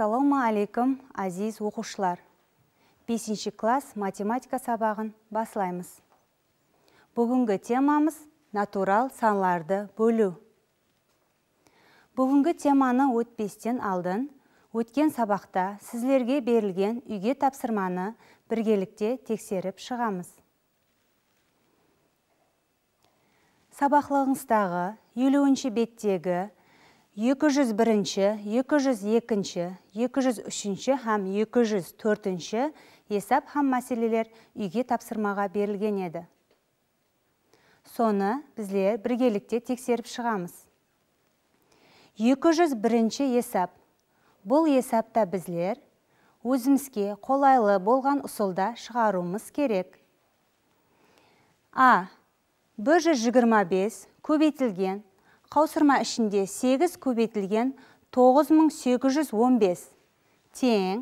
Саламу алейкум, азиз оқушылар. 5 класс математика сабағын баслаймыз. Бүгінгі темамыз натурал санларды бөлу. Бүгінгі теманы өтпестен алдын, өткен сабақта сізлерге берілген үйге тапсырманы біргелікте тексеріп шығамыз. Сабақлығыңыздағы елуінші беттегі 201, ші 202, ші 203 ші 204 ші есап һәм мәселелер үйге тапсырмаға берілген еді. Соны біздер біргелікте тексеріп шығамыз. 201 ші есап. Бұл есапта бізлер өзімізге қолайлы болған ұсылда шығаруымыз керек. А. 125 көбейтілген қаусырма ішінде 8 көбетілген 9815 тең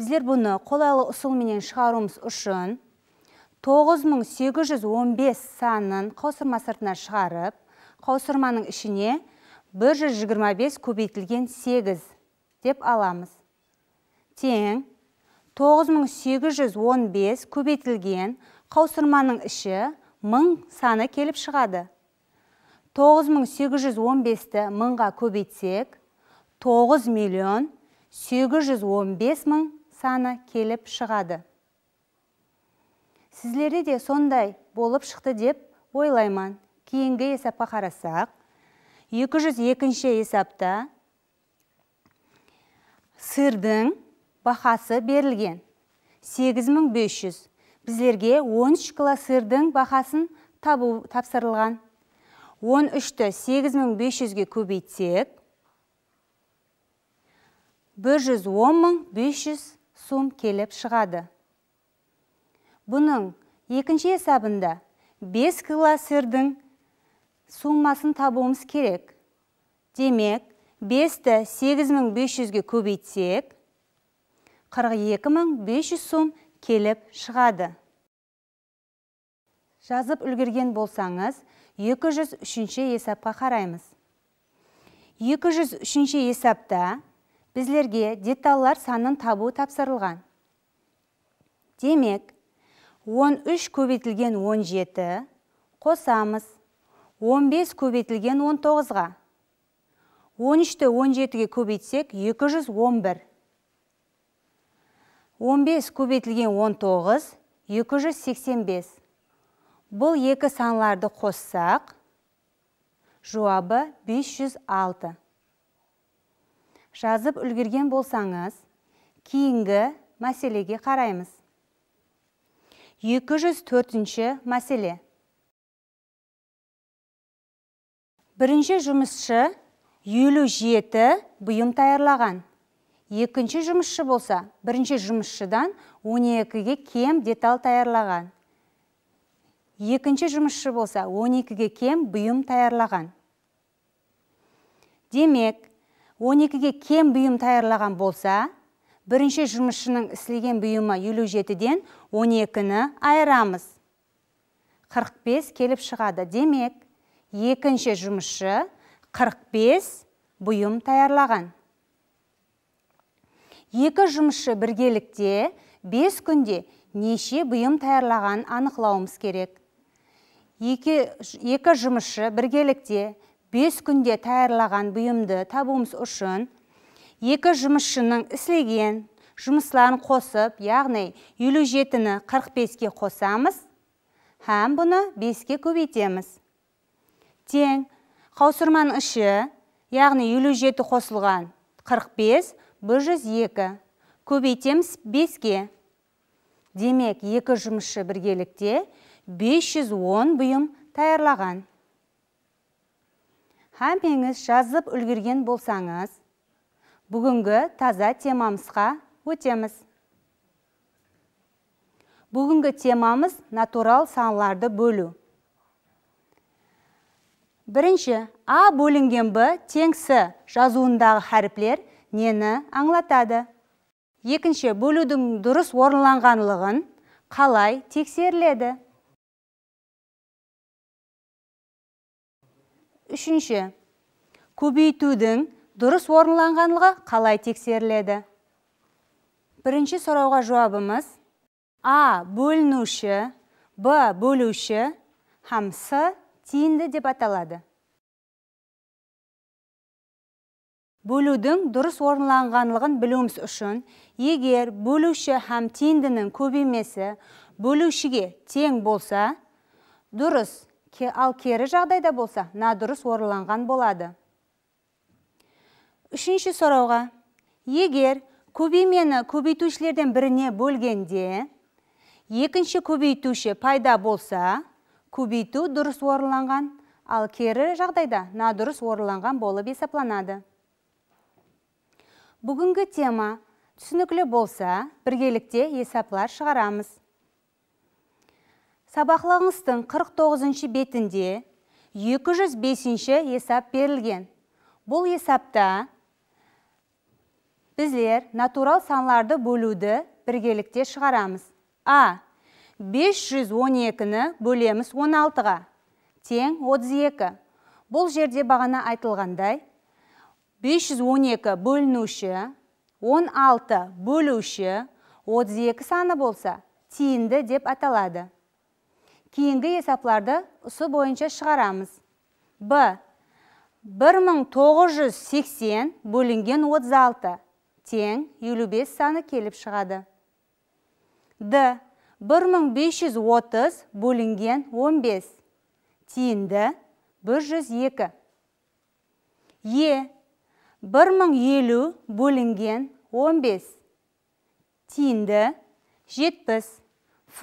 біздер бұны қолайлы ұсылменен шығаруымыз үшін 9815 санын қаусырма сұртына шығарып, қаусырманың ішіне 125 көбетілген 8 деп аламыз. Тең 9815 көбетілген қаусырманың іші 1000 саны келіп шығады. 9815-ті мыңға көбейтсек, 9 миллион 815 мың саны келіп шығады. Сізлері де сондай болып шықты деп ойлайман. Кейінгі есапқа қарасақ, 202-ші есапта сырдың бақасы берілген. 8500. Бізлерге 13 кіла сырдың бақасын тапсырылған. 13-ті 8500-ге көбейтсек, 110500 сум келіп шығады. Бұның екінші есабында 5 классырдың суммасын табуымыз керек. Демек, 5-ті 8500-ге көбейтсек, 42500 сум келіп шығады жазып үлгерген болсаңыз 203-ші есапқа қараймыз. 203-ші есапта бізлерге деталлар санын табу тапсырылған. Демек, 13 көбетілген 17 қосамыз 15 көбетілген 19-ға. 13-ті 17-ге көбетсек 211. 15 көбетілген 19 285. Бұл екі санларды қоссақ, жуабы 506. Жазып үлгерген болсаңыз, кейінгі мәселеге қараймыз. 204-ші мәселе. Бірінші жұмысшы жеті бұйым таярлаған. Екінші жұмысшы болса, бірінші жұмысшыдан 12-ге кем детал таярлаған екінші жұмысшы болса 12-ге кем бұйым таярлаған. Демек, 12-ге кем бұйым таярлаған болса, бірінші жұмысшының ісілген бұйымы 57-ден 12-ні айырамыз. 45 келіп шығады. Демек, екінші жұмысшы 45 бұйым таярлаған. Екі жұмысшы біргелікте 5 күнде неше бұйым таярлаған анықлауымыз керек екі, екі жұмысшы біргелікте 5 күнде таярлаған бұйымды табуымыз үшін екі жұмысшының іслеген жұмысларын қосып, яғни 57-ні 45-ке қосамыз, һәм бұны 5-ке көбейтеміз. Тең қаусырман іші, яғни 57 қосылған 45, 102. Көбейтеміз 5-ке. Демек, екі жұмысшы біргелікте 510 бұйым таярлаған. Хампеңіз жазып үлгерген болсаңыз, бүгінгі таза темамызға өтеміз. Бүгінгі темамыз натурал санларды бөлу. Бірінші, А бөлінген Б теңсі жазуындағы хәріплер нені аңлатады? Екінші, бөлудің дұрыс орынланғанлығын қалай тексерледі. үшінші көбейтудің дұрыс орынланғанлығы қалай тексеріледі бірінші сұрауға жауабымыз а бөлінуші б бөлуші һәм с тиінді деп аталады бөлудің дұрыс орынланғанлығын білуіміз үшін егер бөлуші һәм тиіндінің көбеймесі бөлушіге тең болса дұрыс ал кері жағдайда болса на дұрыс орыланған болады үшінші сұрауға егер көбеймені көбейтушілерден біріне бөлгенде екінші көбейтуші пайда болса көбейту дұрыс орыланған, ал кері жағдайда дұрыс орыланған болып есапланады. бүгінгі тема түсінікті болса біргелікте есаплар шығарамыз Сабақлығыңыздың 49 бетінде 205-ші есап берілген. Бұл есапта біздер натурал санларды бөлуді біргелікте шығарамыз. А. 512-ні бөлеміз 16-ға, тең 32. Бұл жерде бағана айтылғандай, 512 бөлінуші, 16 бөлуші, 32 саны болса, тиінді деп аталады кейінгі есапларды ұсы бойынша шығарамыз б 1980 бөлінген 36 тен 55 саны келіп шығады д 1530 бөлінген 15 тенді 102 е 1050 бөлінген 15 тенді 70 ф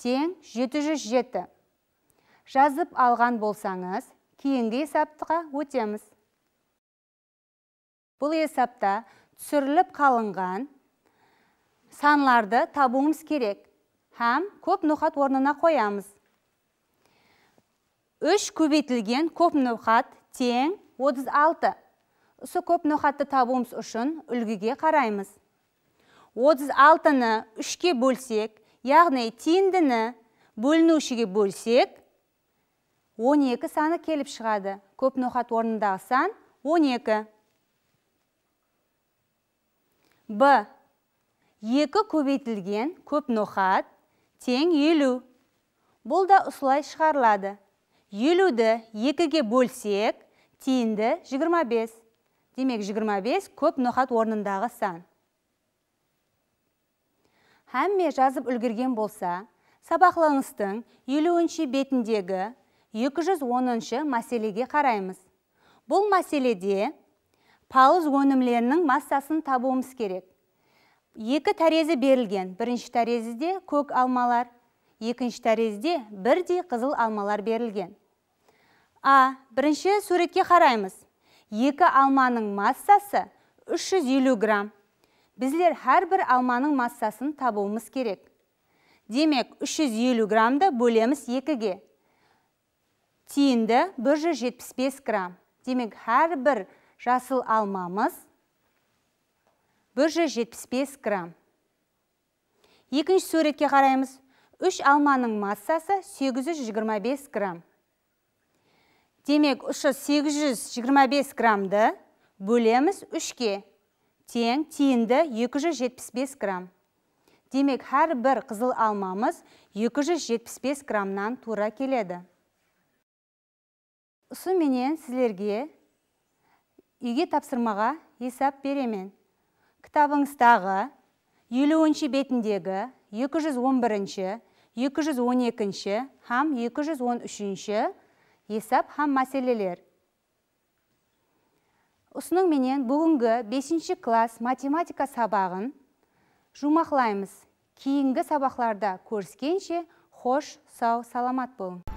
тең 707. Жазып алған болсаңыз, кейінгі есаптыға өтеміз. Бұл есапта түсіріліп қалынған санларды табуымыз керек. Хәм көп нұқат орнына қоямыз. Үш көбетілген көп нұқат тең 36. Үсі көп нұқатты табуымыз үшін үлгіге қараймыз. 36-ны үшке бөлсек, яғни теңдіні бөлінушіге бөлсек 12 саны келіп шығады көп нұхат орнындағы сан 12 б 2 көбейтілген көп нұхат тең елі. бұл да ұсылай шығарылады елуді екіге бөлсек тиінді 25. Демек 25 көп нұхат орнындағы сан әмме жазып үлгерген болса, сабақлаңыздың 50-ші бетіндегі 210-ші мәселеге қараймыз. Бұл мәселеде пауыз өнімлерінің массасын табуымыз керек. Екі тәрезі берілген. Бірінші тәрезіде көк алмалар, екінші тәрезде бірдей қызыл алмалар берілген. А, бірінші суретке қараймыз. Екі алманың массасы 350 грамм біздер бір алманың массасын табуымыз керек демек 350 грамды бөлеміз екіге тиінді 175 грамм демек бір жасыл алмамыз 175 грамм екінші сөретке қараймыз үш алманың массасы 825 грамм демек ұшы 825 граммды бөлеміз үшке тең тиінді 275 грамм. Демек, әр бір қызыл алмамыз 275 граммнан тура келеді. Үсі менен сіздерге үйге тапсырмаға есап беремен. Кітабыңыздағы 50-ші бетіндегі 211-ші, 212-ші, хам 213-ші есап хам мәселелер – ұсының менен бүгінгі 5 класс математика сабағын жұмақлаймыз кейінгі сабақларда көріскенше хош сау саламат болың